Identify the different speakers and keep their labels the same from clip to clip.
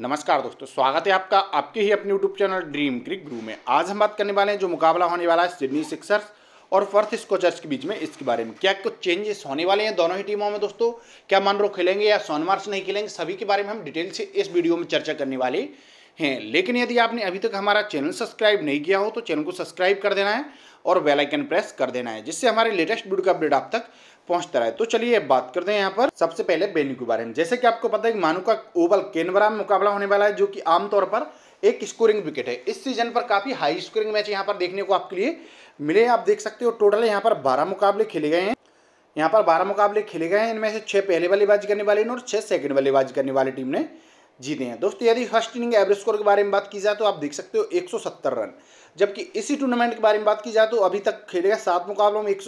Speaker 1: नमस्कार दोस्तों स्वागत है आपका आपके ही अपने YouTube channel Dream Crick Guru में आज हम बात करने वाले हैं जो मुकाबला होने वाला है सिडनी सिक्सर्स और फर्थ स्कोचर्स के बीच में इसके बारे में क्या कुछ चेंजेस होने वाले हैं दोनों ही टीमों में दोस्तों क्या रो खेलेंगे या सोनमार्स नहीं खेलेंगे सभी के बारे में हम डिटेल से इस वीडियो में चर्चा करने वाले हैं लेकिन यदि आपने अभी तक हमारा चैनल सब्सक्राइब नहीं किया हो तो चैनल को सब्सक्राइब कर देना है और बेल आइकन प्रेस कर देना है जिससे हमारे लेटेस्ट वीडियो का अपडेट आप तक पहुंचता रहे तो चलिए बात करते हैं यहाँ पर सबसे पहले बेनी के बारे में जैसे कि आपको पता है कि मानू का ओवल केनबरा में मुकाबला होने वाला है जो कि आमतौर पर एक स्कोरिंग विकेट है इस सीजन पर काफ़ी हाई स्कोरिंग मैच यहाँ पर देखने को आपके लिए मिले आप देख सकते हो टोटल यहाँ पर बारह मुकाबले खेले गए हैं यहाँ पर बारह मुकाबले खेले गए हैं इनमें से छह पहले बल्लेबाजी करने वाली और छह सेकंड बल्लेबाजी करने वाली टीम ने जीते हैं दोस्तों यदि फर्स्ट इनिंग एवरेज स्कोर के बारे में बात की जाए तो आप देख सकते हो 170 रन जबकि इसी टूर्नामेंट के बारे में बात की जाए तो अभी तक खेले गए सात मुकाबलों में एक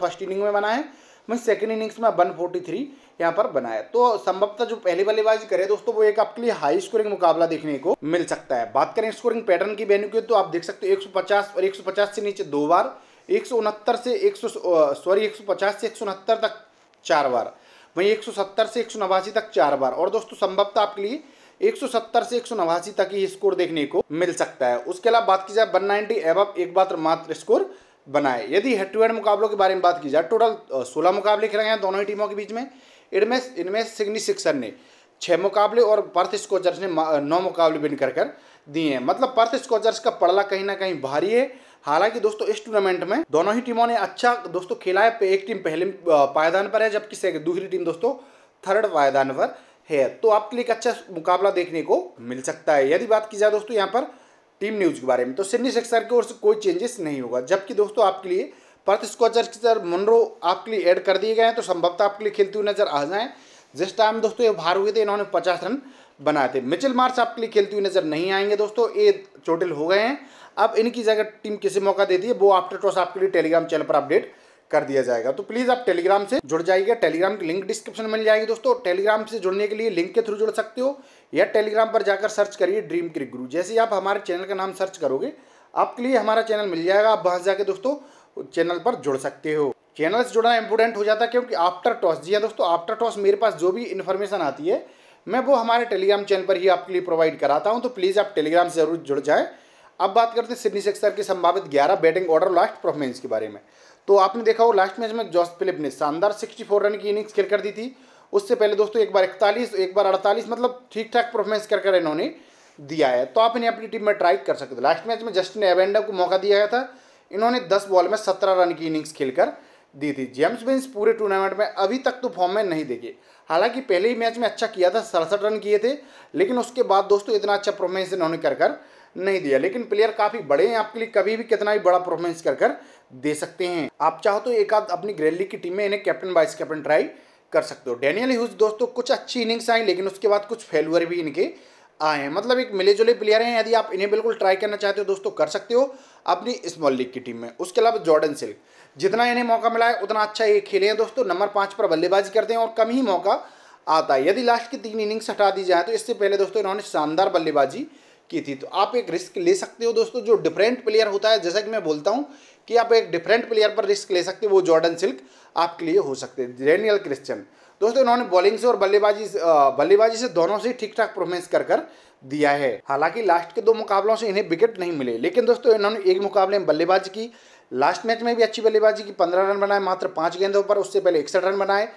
Speaker 1: फर्स्ट इनिंग में बनाए वहीं सेकेंड इनिंग्स में वन फोर्टी थ्री यहाँ पर बनाया तो संभवतः जो पहले बल्लेबाजी करे दोस्तों वो एक आपके लिए हाई स्कोरिंग मुकाबला देखने को मिल सकता है बात करें स्कोरिंग पैटर्न की वेन्यू की तो आप देख सकते हो 150 और 150 से नीचे दो बार एक से एक सॉरी एक से एक तक चार बार वहीं एक से एक तक चार बार और दोस्तों संभवतः आपके लिए 170 से एक तक ही स्कोर देखने को मिल सकता है उसके अलावा बात की जाए 190 नाइन्टी एक बार मात्र स्कोर बनाए यदि हेड टू हेड मुकाबलों के बारे में बात की जाए टोटल सोलह मुकाबले खेले गए हैं दोनों ही टीमों के बीच में इनमें इनमें सिग्नी सिक्सर ने छः मुकाबले और पर्थ स्कोचर्स ने नौ मुकाबले विन कर कर दिए हैं मतलब पर्थ स्कोचर्स का पड़ला कहीं ना कहीं भारी है हालांकि दोस्तों इस टूर्नामेंट में दोनों ही टीमों ने अच्छा दोस्तों खेला है एक टीम पहले पायदान पर है जबकि दूसरी टीम दोस्तों थर्ड पायदान पर है तो आपके लिए एक अच्छा मुकाबला देखने को मिल सकता है यदि बात की जाए दोस्तों यहाँ पर टीम न्यूज़ के बारे में तो सिडनी सेक्सर की ओर से कोई चेंजेस नहीं होगा जबकि दोस्तों आपके लिए पर्थ स्कॉचर की तरह मुनरो आपके लिए ऐड कर दिए गए हैं तो संभवतः आपके लिए खेलते हुए नजर आ जाए जिस टाइम दोस्तों ये भार हुए थे इन्होंने पचास रन बनाए थे मिचल मार्च आपके लिए खेलते हुए नजर नहीं आएंगे दोस्तों ये चोटिल हो गए हैं अब इनकी जगह टीम किसे मौका देती है वो आफ्टर टॉस आपके लिए टेलीग्राम चैनल पर अपडेट कर दिया जाएगा तो प्लीज़ आप टेलीग्राम से जुड़ जाइएगा टेलीग्राम की लिंक डिस्क्रिप्शन में मिल जाएगी दोस्तों टेलीग्राम से जुड़ने के लिए लिंक के थ्रू जुड़ सकते हो या टेलीग्राम पर जाकर सर्च करिए ड्रीम क्रिक गुरु जैसे ही आप हमारे चैनल का नाम सर्च करोगे आपके लिए हमारा चैनल मिल जाएगा आप वहाँ जाके दोस्तों चैनल पर जुड़ सकते हो चैनल से जुड़ना इंपॉर्टेंट हो जाता है क्योंकि आफ्टर टॉस जी हाँ दोस्तों आफ्टर टॉस मेरे पास जो भी इन्फॉर्मेशन आती है मैं वो हमारे टेलीग्राम चैनल पर ही आपके लिए प्रोवाइड कराता हूँ तो प्लीज़ आप टेलीग्राम से जरूर जुड़ जाए अब बात करते हैं सिडनी सेक्सर के संभावित ग्यारह बैटिंग ऑर्डर लास्ट परफॉर्मेंस के बारे में तो आपने देखा हो लास्ट मैच में जॉस फिलिप ने शानदार 64 रन की इनिंग्स खेल कर दी थी उससे पहले दोस्तों एक बार इकतालीस एक बार अड़तालीस मतलब ठीक ठाक परफॉर्मेंस कर कर इन्होंने दिया है तो आप इन्हें अपनी टीम में ट्राई कर सकते लास्ट मैच में जस्टिन एवेंडा को मौका दिया गया था इन्होंने दस बॉल में सत्रह रन की इनिंग्स खेलकर दी थी जेम्स बेंस पूरे टूर्नामेंट में अभी तक तो फॉर्म में नहीं देखे हालांकि पहले ही मैच में अच्छा किया था सड़सठ रन किए थे लेकिन उसके बाद दोस्तों इतना अच्छा परफॉर्मेंस इन्होंने कर कर नहीं दिया लेकिन प्लेयर काफ़ी बड़े हैं आपके लिए कभी भी कितना भी बड़ा परफॉर्मेंस कर कर दे सकते हैं आप चाहो तो एक आध अपनी ग्रेली की टीम में इन्हें कैप्टन वाइस कैप्टन ट्राई कर सकते हो डैनियल ह्यूज दोस्तों कुछ अच्छी इनिंग्स आई लेकिन उसके बाद कुछ फेलुअर भी इनके आए हैं मतलब एक मिले जुले प्लेयर हैं यदि आप इन्हें बिल्कुल ट्राई करना चाहते हो दोस्तों कर सकते हो अपनी स्मॉल लीग की टीम में उसके अलावा जॉर्डन सिल्क जितना इन्हें मौका मिला है उतना अच्छा ये खेले हैं दोस्तों नंबर पाँच पर बल्लेबाजी करते हैं और कम ही मौका आता है यदि लास्ट की तीन इनिंग्स हटा दी जाए तो इससे पहले दोस्तों इन्होंने शानदार बल्लेबाजी की थी तो आप एक रिस्क ले सकते हो दोस्तों जो डिफरेंट प्लेयर होता है जैसा कि मैं बोलता हूँ कि आप एक डिफरेंट प्लेयर पर रिस्क ले सकते हो वो जॉर्डन सिल्क आपके लिए हो सकते हैं डेनियल क्रिश्चन दोस्तों इन्होंने बॉलिंग से और बल्लेबाजी बल्लेबाजी से दोनों से ठीक ठाक परफॉर्मेंस कर कर दिया है हालांकि लास्ट के दो मुकाबलों से इन्हें विकेट नहीं मिले लेकिन दोस्तों इन्होंने एक मुकाबले में बल्लेबाजी की लास्ट मैच में भी अच्छी बल्लेबाजी की पंद्रह रन बनाए मात्र पाँच गेंदों पर उससे पहले इकसठ रन बनाए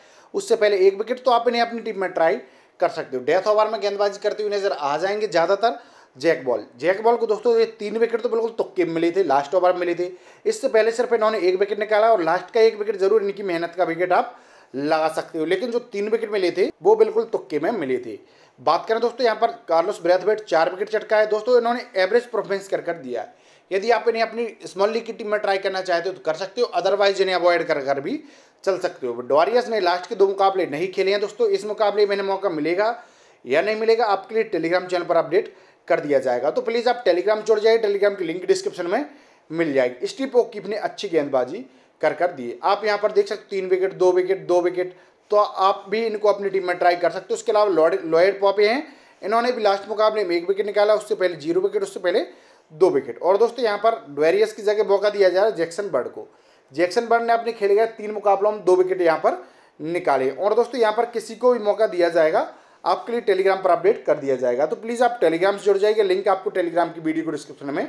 Speaker 1: उससे पहले एक विकेट तो आप इन्हें अपनी टीम में ट्राई कर सकते हो डेथ ओवर में गेंदबाजी करते हुए नजर आ जाएंगे ज़्यादातर जैक बॉल जैक बॉल को दोस्तों ये तीन विकेट तो बिल्कुल तुक्के मिले थे लास्ट ओवर में मिले थे इससे पहले सिर्फ इन्होंने एक विकेट निकाला और लास्ट का एक विकेट जरूर इनकी मेहनत का विकेट आप लगा सकते हो लेकिन जो तीन विकेट मिले थे वो बिल्कुल तुक्के में मिले थे बात करें दोस्तों यहाँ पर कार्लोस ब्रैथवेट चार विकेट चटका है दोस्तों इन्होंने एवरेज परफॉर्मेंस कर कर दिया है यदि आप इन्हें अपनी स्मॉल लीग की टीम में ट्राई करना चाहते हो तो कर सकते हो अदरवाइज इन्हें अवॉइड कर कर भी चल सकते हो डॉरियस ने लास्ट के दो मुकाबले नहीं खेले हैं दोस्तों इस मुकाबले में इन्हें मौका मिलेगा या नहीं मिलेगा आपके लिए टेलीग्राम चैनल पर अपडेट कर दिया जाएगा तो प्लीज़ आप टेलीग्राम जुड़ जाइए टेलीग्राम की लिंक डिस्क्रिप्शन में मिल जाएगी स्टीप ओकीप ने अच्छी गेंदबाजी कर कर दी आप यहाँ पर देख सकते तीन विकेट दो विकेट दो विकेट तो आप भी इनको अपनी टीम में ट्राई कर सकते हो उसके अलावा लॉयड लॉयड पॉपे हैं इन्होंने भी लास्ट मुकाबले में एक विकेट निकाला उससे पहले जीरो विकेट उससे पहले दो विकेट और दोस्तों यहाँ पर डोरियस की जगह मौका दिया जा रहा है जैक्सन बर्ड को जैक्सन बर्ड ने अपने खेले गए तीन मुकाबलों में दो विकेट यहाँ पर निकाले और दोस्तों यहाँ पर किसी को भी मौका दिया जाएगा आपके लिए टेलीग्राम पर अपडेट कर दिया जाएगा तो प्लीज़ आप टेलीग्राम से जुड़ जाएगा लिंक आपको टेलीग्राम की वीडियो को डिस्क्रिप्शन में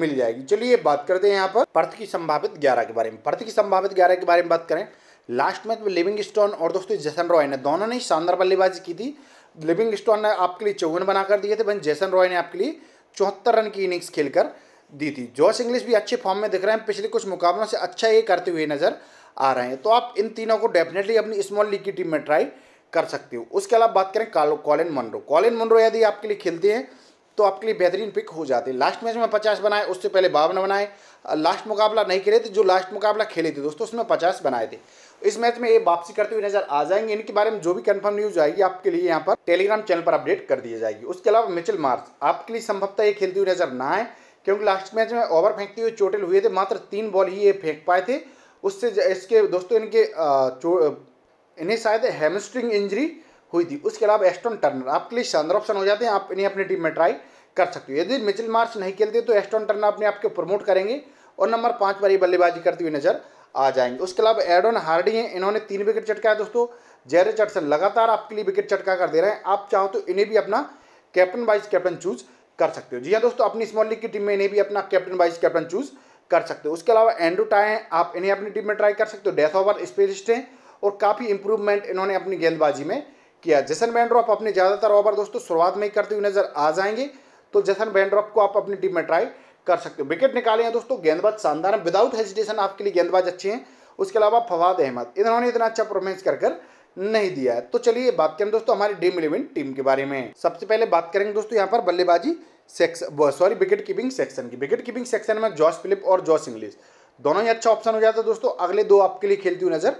Speaker 1: मिल जाएगी चलिए बात करते हैं यहाँ पर पर्थ की संभावित ग्यारह के बारे में पर्थ की संभावित ग्यारह के बारे में बात करें लास्ट मैच में लिविंग स्टोन और दोस्तों जैसन रॉय ने दोनों ने शानदार बल्लेबाजी की थी लिविंग स्टोन ने आपके लिए चौवन बनाकर दिए थे वहीं जैसन रॉय ने आपके लिए चौहत्तर रन की इनिंग्स खेलकर दी थी जॉस इंग्लिश भी अच्छे फॉर्म में दिख रहे हैं पिछले कुछ मुकाबलों से अच्छा ये करते हुए नजर आ रहे हैं तो आप इन तीनों को डेफिनेटली अपनी स्मॉल लीग की टीम में ट्राई कर सकते हो उसके अलावा बात करें कॉलिन मनरो कॉलिन मनरो यदि आपके लिए खेलते हैं तो आपके लिए बेहतरीन पिक हो जाते हैं लास्ट मैच में पचास बनाए उससे पहले बावन बनाए लास्ट मुकाबला नहीं खेले थे जो लास्ट मुकाबला खेले थे दोस्तों उसमें पचास बनाए थे इस मैच में ये वापसी करते हुए नजर आ जाएंगे इनके बारे में जो भी कंफर्म न्यूज आएगी आपके लिए यहाँ पर टेलीग्राम चैनल पर अपडेट कर दी जाएगी उसके अलावा मिचल मार्च आपके लिए संभवतः ये खेलते हुए नजर ना आए क्योंकि लास्ट मैच में ओवर फेंकते हुए चोटिल हुए थे मात्र तीन बॉल ही ये फेंक पाए थे उससे इसके दोस्तों इनके इन्हें शायद हेमस्ट्रिंग इंजरी हुई थी उसके अलावा एस्टोन टर्नर आपके लिए शानदार ऑप्शन हो जाते हैं आप इन्हें अपनी टीम में ट्राई कर सकते हो यदि मिचिल मार्च नहीं खेलते तो एस्टोन टर्नर अपने आपके प्रमोट करेंगे और नंबर पाँच पर ये बल्लेबाजी करती हुई नजर आ जाएंगे उसके अलावा एडोन हार्डी हैं इन्होंने तीन विकेट चटकाया दोस्तों जेरे चटसन लगातार आपके लिए विकेट चटका कर दे रहे हैं आप चाहो तो इन्हें भी अपना कैप्टन वाइस कैप्टन चूज कर सकते हो जी हाँ दोस्तों अपनी स्मॉल लीग की टीम में इन्हें भी अपना कैप्टन वाइस कैप्टन चूज कर सकते हो उसके अलावा एंड्रू टाए हैं आप इन्हें अपनी टीम में ट्राई कर सकते हो डेथ ओवर स्पेशलिस्ट हैं और काफ़ी इंप्रूवमेंट इन्होंने अपनी गेंदबाजी में किया जैसन बैंड्रॉप अपने ज़्यादातर ओवर दोस्तों शुरुआत में ही करते हुए नज़र आ जाएंगे तो जैसन बैंड्रॉप को आप अपनी टीम में ट्राई कर सकते हो विकेट निकाले हैं दोस्तों गेंदबाज शानदार है विदाउट हेजिटेशन आपके लिए गेंदबाज अच्छे हैं उसके अलावा फवाद अहमद इन्होंने इतना अच्छा परफॉर्मेंस कर कर नहीं दिया है तो चलिए बात करें दोस्तों हमारी ड्रीम इलेवन टीम के बारे में सबसे पहले बात करेंगे दोस्तों यहाँ पर बल्लेबाजी सॉरी विकेट कीपिंग सेक्शन की विकेट कीपिंग सेक्शन में जॉस फिलिप और जॉस इंग्लिश दोनों ही अच्छा ऑप्शन हो जाता है दोस्तों अगले दो आपके लिए खेलती हुई नजर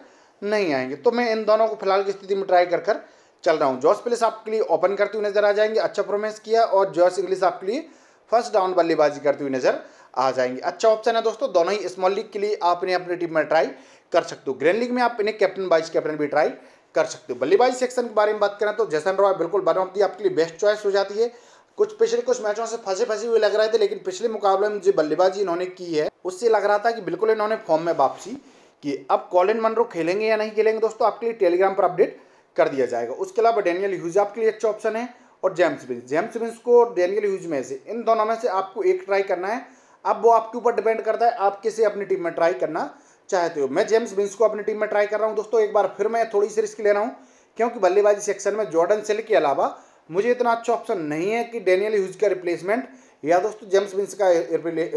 Speaker 1: नहीं आएंगे तो मैं इन दोनों को फिलहाल की स्थिति में ट्राई कर कर चल रहा हूँ जॉस प्लेस आपके लिए ओपन करते हुए नजर आ जाएंगे अच्छा परफॉर्मेंस किया और जॉस इंग्लिश आपके लिए फर्स्ट डाउन बल्लेबाजी करते हुए नजर आ जाएंगे अच्छा ऑप्शन है दोस्तों दोनों ही स्मॉल लीग के लिए आप इन्हें अपनी टीम में ट्राई कर सकते हो ग्रैंड लीग में आप इन्हें कैप्टन वाइस कैप्टन भी ट्राई कर सकते हो बल्लेबाजी सेक्शन के बारे में बात करें तो जैसन रॉय बिल्कुल बन ऑफ दी आपके लिए बेस्ट चॉइस हो जाती है कुछ पिछले कुछ मैचों से फंसे फंसे हुए लग रहे थे लेकिन पिछले मुकाबले में जो बल्लेबाजी इन्होंने की है उससे लग रहा था कि बिल्कुल इन्होंने फॉर्म में वापसी कि अब कॉलिन मनरो खेलेंगे या नहीं खेलेंगे दोस्तों आपके लिए टेलीग्राम पर अपडेट कर दिया जाएगा उसके अलावा डेनियल ह्यूज आपके लिए अच्छा ऑप्शन है और जेम्स विंस जेम्स विंस को और डेनियल ह्यूज में से इन दोनों में से आपको एक ट्राई करना है अब वो आपके ऊपर डिपेंड करता है आप किसे अपनी टीम में ट्राई करना चाहते हो मैं जेम्स विंस को अपनी टीम में ट्राई कर रहा हूँ दोस्तों एक बार फिर मैं थोड़ी सी रिस्क ले रहा हूँ क्योंकि बल्लेबाजी सेक्शन में जॉर्डन सेल के अलावा मुझे इतना अच्छा ऑप्शन नहीं है कि डेनियल ह्यूज का रिप्लेसमेंट या दोस्तों जेम्स विंस का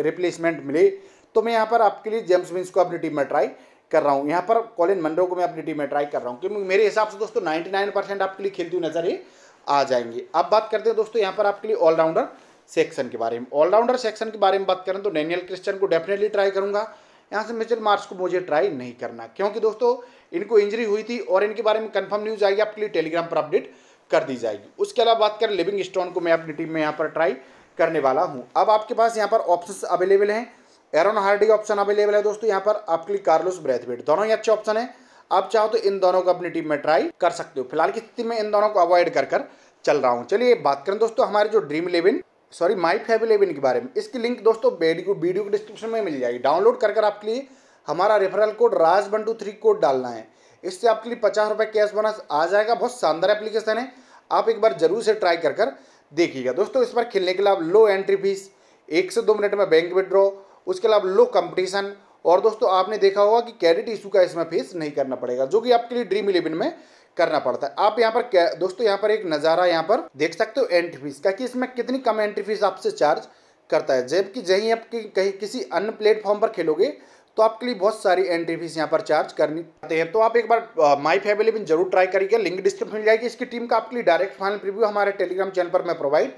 Speaker 1: रिप्लेसमेंट मिले तो मैं यहाँ पर आपके लिए जेम्स विंस को अपनी टीम में ट्राई कर रहा हूँ यहाँ पर कॉलिन मंडो को मैं अपनी टीम में ट्राई कर रहा हूँ क्योंकि मेरे हिसाब से दोस्तों 99 परसेंट आपके लिए खेलती हुई नजर ही आ जाएंगे अब बात करते हैं दोस्तों यहाँ पर आपके लिए ऑलराउंडर सेक्शन के बारे में ऑलराउंडर सेक्शन के बारे में बात करें तो डैनियल क्रिश्चन को डेफिनेटली ट्राई करूंगा यहाँ से मिचल मार्च को मुझे ट्राई नहीं करना क्योंकि दोस्तों इनको इंजरी हुई थी और इनके बारे में कंफर्म न्यूज़ आएगी आपके लिए टेलीग्राम पर अपडेट कर दी जाएगी उसके अलावा बात करें लिविंग स्टोन को मैं अपनी टीम में यहाँ पर ट्राई करने वाला हूँ अब आपके पास यहाँ पर ऑप्शन अवेलेबल हैं एरोन हार्डी का ऑप्शन अवेलेबल है दोस्तों यहाँ पर आपके लिए कार्लोस ब्रेथवेट दोनों ही अच्छे ऑप्शन है आप चाहो तो इन दोनों को अपनी टीम में ट्राई कर सकते हो फिलहाल की स्थिति में इन दोनों को अवॉइड कर कर चल रहा हूँ चलिए बात करें दोस्तों हमारे जो Dream Eleven sorry my fav eleven के बारे में इसकी लिंक दोस्तों वीडियो के डिस्क्रिप्शन में मिल जाएगी डाउनलोड कर कर आपके लिए हमारा referral code Raj two three code डालना है इससे आपके लिए पचास रुपये कैश बोनस आ जाएगा बहुत शानदार एप्लीकेशन है आप एक बार जरूर से ट्राई कर कर देखिएगा दोस्तों इस बार खेलने के लिए आप लो एंट्री फीस एक से दो मिनट में बैंक विड्रॉ उसके अलावा लो कंपटीशन और दोस्तों आपने देखा होगा कि कैडिट इशू का इसमें फेस नहीं करना पड़ेगा जो कि आपके लिए ड्रीम इलेवन में करना पड़ता है आप यहाँ पर दोस्तों यहाँ पर एक नज़ारा यहाँ पर देख सकते हो एंट्री फीस का कि इसमें कितनी कम एंट्री फीस आपसे चार्ज करता है जबकि जही आप कहीं किसी अन्य प्लेटफॉर्म पर खेलोगे तो आपके लिए बहुत सारी एंट्री फीस यहाँ पर चार्ज करनी पड़ते हैं तो आप एक बार माई फैमिली भी जरूर ट्राई करिएगा लिंक डिस्क्रिप्शन मिल जाएगी इसकी टीम का आपके लिए डायरेक्ट फाइनल प्रीव्यू हमारे टेलीग्राम चैनल पर मैं प्रोवाइड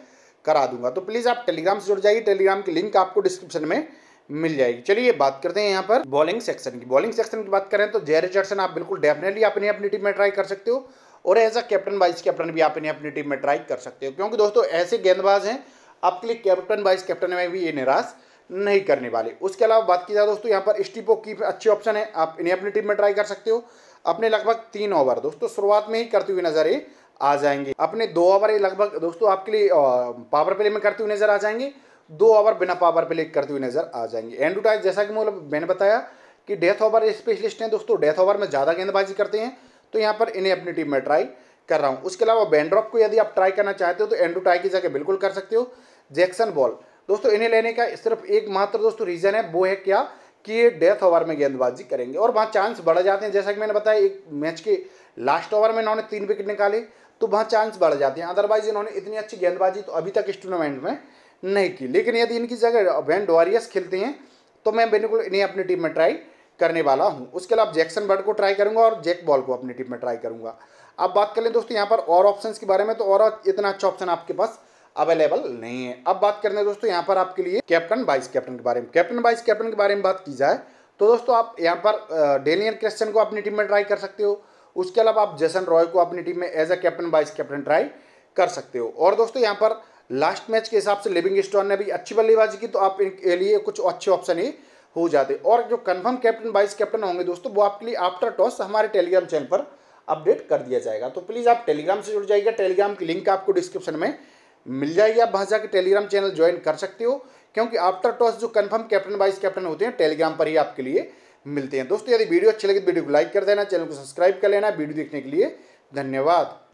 Speaker 1: करा दूंगा तो प्लीज़ आप टेलीग्राम से जुड़ जाइए टेलीग्राम की लिंक आपको डिस्क्रिप्शन में मिल जाएगी चलिए बात करते हैं यहाँ पर बॉलिंग सेक्शन की बॉलिंग सेक्शन की बात करें तो जे रिचर्डसन आप बिल्कुल डेफिनेटली अपनी अपनी टीम में ट्राई कर सकते हो और as a captain vice captain भी आप इन्हें अपनी टीम में ट्राई कर सकते हो क्योंकि दोस्तों ऐसे गेंदबाज हैं आपके लिए कैप्टन वाइस कैप्टन में भी ये निराश नहीं करने वाले उसके अलावा बात की जाए दोस्तों यहाँ पर स्टीपो की अच्छी ऑप्शन है आप इन्हें अपनी टीम में ट्राई कर सकते हो अपने लगभग तीन ओवर दोस्तों शुरुआत में ही करते हुए नजर आ जाएंगे अपने दो ओवर लगभग दोस्तों आपके लिए पावर प्ले में करते हुए नजर आ जाएंगे दो ओवर बिना पावर प्ले करते हुए नजर आ जाएंगे एंड्रू टाइज जैसा कि मतलब मैंने बताया कि डेथ ओवर स्पेशलिस्ट हैं दोस्तों डेथ ओवर में ज़्यादा गेंदबाजी करते हैं तो यहाँ पर इन्हें अपनी टीम में ट्राई कर रहा हूँ उसके अलावा बैंड्रॉप को यदि आप ट्राई करना चाहते हो तो एंड्रू टाई की जगह बिल्कुल कर सकते हो जैक्सन बॉल दोस्तों इन्हें लेने का सिर्फ एक मात्र दोस्तों रीज़न है वो है क्या कि ये डेथ ओवर में गेंदबाजी करेंगे और वहाँ चांस बढ़ जाते हैं जैसा कि मैंने बताया एक मैच के लास्ट ओवर में इन्होंने तीन विकेट निकाले तो वहाँ चांस बढ़ जाते हैं अदरवाइज इन्होंने इतनी अच्छी गेंदबाजी तो अभी तक इस टूर्नामेंट में नहीं की लेकिन यदि इनकी जगह वैन वॉरियर्स खेलते हैं तो मैं बिल्कुल इन्हें अपनी टीम में ट्राई करने वाला हूँ उसके अलावा जैक्सन बर्ड को ट्राई करूँगा और जैक बॉल को अपनी टीम में ट्राई करूँगा अब बात कर लें दोस्तों यहाँ पर और ऑप्शन के बारे में तो और इतना अच्छा ऑप्शन आपके पास अवेलेबल नहीं है अब बात करना दोस्तों यहाँ पर आपके लिए कैप्टन वाइस कैप्टन के बारे में कैप्टन वाइस कैप्टन के बारे में बात की जाए तो दोस्तों आप यहाँ पर डेनियल क्रिस्टन को अपनी टीम में ट्राई कर सकते हो उसके अलावा आप जैसन रॉय को अपनी टीम में as a captain vice captain try कर सकते हो और दोस्तों यहाँ पर लास्ट मैच के हिसाब से लिविंग स्टोन ने भी अच्छी बल्लेबाजी की तो आप इनके लिए कुछ अच्छे ऑप्शन ही हो जाते और जो कन्फर्म कैप्टन वाइस कैप्टन होंगे दोस्तों वो आपके लिए आफ्टर टॉस हमारे टेलीग्राम चैनल पर अपडेट कर दिया जाएगा तो प्लीज़ आप टेलीग्राम से जुड़ जाइएगा टेलीग्राम की लिंक आपको डिस्क्रिप्शन में मिल जाएगी आप भाषा के टेलीग्राम चैनल ज्वाइन कर सकते हो क्योंकि आफ्टर टॉस जो कन्फर्म कैप्टन वाइस कैप्टन होते हैं टेलीग्राम पर ही आपके लिए मिलते हैं दोस्तों यदि वीडियो अच्छी लगे तो वीडियो को लाइक कर देना चैनल को सब्सक्राइब कर लेना वीडियो देखने के लिए धन्यवाद